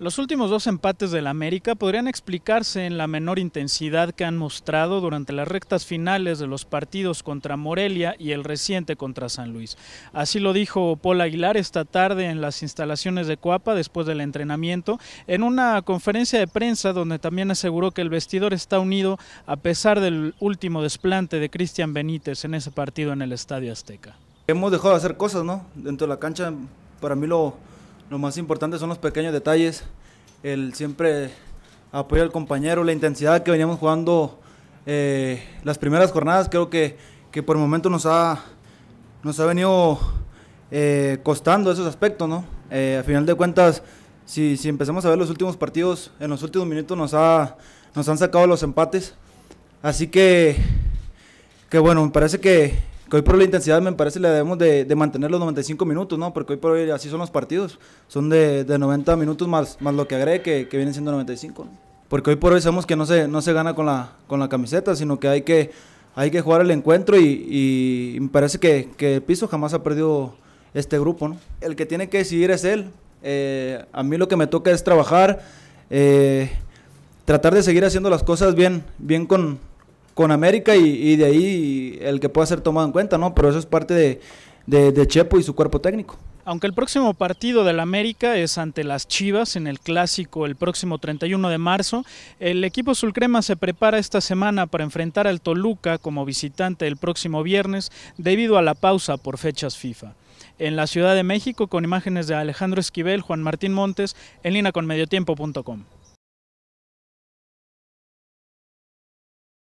Los últimos dos empates del América podrían explicarse en la menor intensidad que han mostrado durante las rectas finales de los partidos contra Morelia y el reciente contra San Luis. Así lo dijo Paul Aguilar esta tarde en las instalaciones de Coapa después del entrenamiento, en una conferencia de prensa donde también aseguró que el vestidor está unido a pesar del último desplante de Cristian Benítez en ese partido en el Estadio Azteca. Hemos dejado de hacer cosas, ¿no? Dentro de la cancha, para mí lo lo más importante son los pequeños detalles, el siempre apoyo al compañero, la intensidad que veníamos jugando eh, las primeras jornadas, creo que, que por el momento nos ha, nos ha venido eh, costando esos aspectos, ¿no? Eh, a final de cuentas, si, empezamos a ver los últimos partidos, en los últimos minutos nos, nos han sacado los empates, así que, que bueno, me parece que, que hoy por la intensidad me parece le debemos de, mantener los 95 minutos, ¿no? Porque hoy por hoy así son los partidos, son de, 90 minutos más, más lo que agregue que, que vienen siendo 95, Porque hoy por hoy sabemos que no se, no se gana con la, con la camiseta, sino que hay que, hay que jugar el encuentro y, me parece que, que el piso jamás ha perdido este grupo, ¿no? El que tiene que decidir es él. Eh, a mí lo que me toca es trabajar, eh, tratar de seguir haciendo las cosas bien, bien con, con América y, de ahí el que pueda ser tomado en cuenta, ¿no? Pero eso es parte de, Chepo y su cuerpo técnico. Aunque el próximo partido del América es ante las Chivas en el clásico el próximo 31 de marzo, el equipo Sulcrema se prepara esta semana para enfrentar al Toluca como visitante el próximo viernes debido a la pausa por fechas FIFA. En la Ciudad de México, con imágenes de Alejandro Esquivel, Juan Martín Montes, en línea con mediotiempo.com.